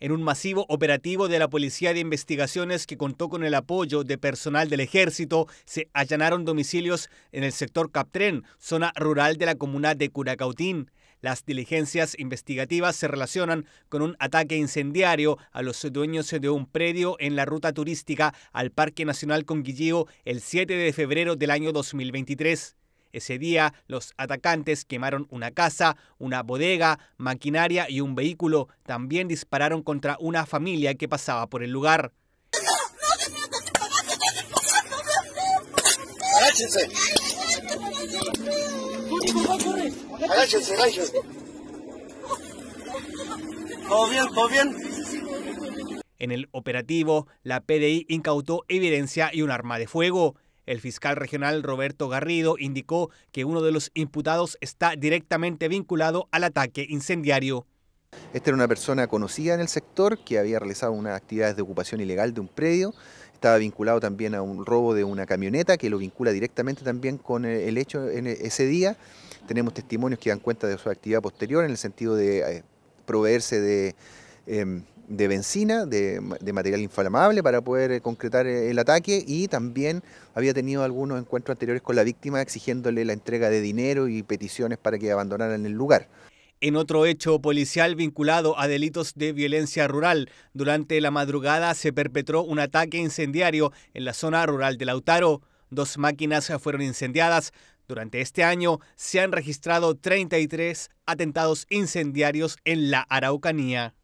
en un masivo operativo de la Policía de Investigaciones que contó con el apoyo de personal del ejército, se allanaron domicilios en el sector Captren, zona rural de la comuna de Curacautín. Las diligencias investigativas se relacionan con un ataque incendiario a los dueños de un predio en la ruta turística al Parque Nacional Conguillío el 7 de febrero del año 2023. Ese día los atacantes quemaron una casa, una bodega, maquinaria y un vehículo. También dispararon contra una familia que pasaba por el lugar. bien? En el operativo, la PDI incautó evidencia y un arma de fuego. El fiscal regional Roberto Garrido indicó que uno de los imputados está directamente vinculado al ataque incendiario. Esta era una persona conocida en el sector que había realizado unas actividades de ocupación ilegal de un predio. Estaba vinculado también a un robo de una camioneta que lo vincula directamente también con el hecho en e, ese día. Tenemos testimonios que dan cuenta de su actividad posterior en el sentido de eh, proveerse de em, de benzina, de, material inflamable para poder eh, concretar eh, el ataque y también había tenido algunos encuentros anteriores con la víctima exigiéndole la entrega de dinero y peticiones para que abandonaran el lugar. En otro hecho policial vinculado a delitos de violencia rural, durante la madrugada se perpetró un ataque incendiario en la zona rural de Lautaro. Dos máquinas fueron incendiadas, durante este año se han registrado 33 atentados incendiarios en la Araucanía.